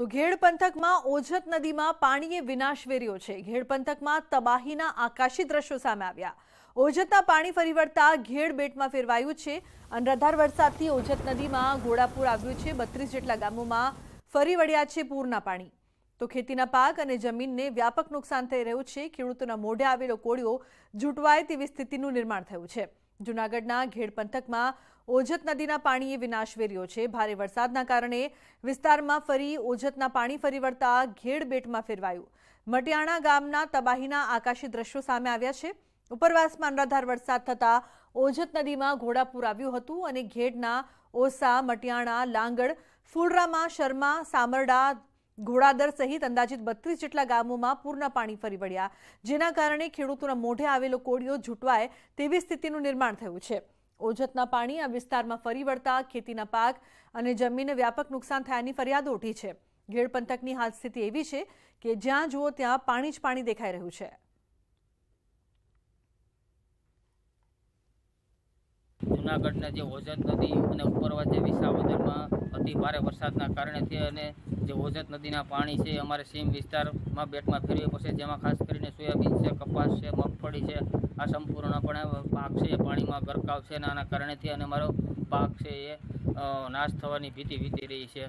તો ઘેડ પંથકમાં ઓજત નદીમાં પાણીએ વિનાશ વેર્યો છે ઘેડ પંથકમાં તબાહીના આકાશી દ્રશ્યો સામે આવ્યા ઓજતના પાણી ફરી વળતા ઘેડ બેટમાં ફેરવાયું છે અનરાધાર વરસાદથી ઓજત નદીમાં ઘોડાપુર આવ્યું છે બત્રીસ જેટલા ગામોમાં ફરી વળ્યા છે પૂરના પાણી તો ખેતીના પાક અને જમીનને વ્યાપક નુકસાન થઈ રહ્યું છે ખેડૂતોના મોઢે આવેલો કોળિયો જૂટવાય તેવી સ્થિતિનું નિર્માણ થયું છે જૂનાગઢના ઘેડ પંથકમાં ઓજત નદીના પાણીએ વિનાશ વેર્યો છે ભારે વરસાદના કારણે વિસ્તારમાં ફરી ઓજતના પાણી ફરી વળતા ઘેડ બેટમાં ફેરવાયું મટિયાણા ગામના તબાહીના આકાશી દ્રશ્યો સામે આવ્યા છે ઉપરવાસમાં અનરાધાર વરસાદ થતાં ઓજત નદીમાં ઘોડાપૂર આવ્યું હતું અને ઘેડના ઓસા મટિયાણા લાંગડ ફૂલરામાં શર્મા સામરડા ઘોડાદર સહિત અંદાજિત બત્રીસ જેટલા ગામોમાં પૂરના પાણી ફરી વળ્યા જેના કારણે ખેડૂતોના મોઢે આવેલો કોળિયો ઝૂંટવાય તેવી સ્થિતિનું નિર્માણ થયું છે ઓજતના પાણી આ વિસ્તારમાં ફરી વળતા ખેતીના પાક અને જમીનને વ્યાપક નુકસાન થયાની ફરિયાદો ઉઠી છે ઘેડ પંથકની હાલ સ્થિતિ એવી છે કે જ્યાં જુઓ ત્યાં પાણી જ પાણી દેખાઈ રહ્યું છે જુનાગઢના જે ઓજત નદી અને ઉપરવા જે વિસાવદરમાં અતિ ભારે વરસાદના કારણે તે અને જે ઓજત નદીના પાણી છે અમારે સીમ વિસ્તારમાં બેટમાં ફેરવી પડશે જેમાં ખાસ કરીને સોયાબીન છે કપાસ છે મગફળી છે આ સંપૂર્ણપણે પાક છે પાણીમાં ગરકાવ છે અને આના કારણેથી અને અમારો પાક છે એ નાશ થવાની ભીતિ વીતી રહી છે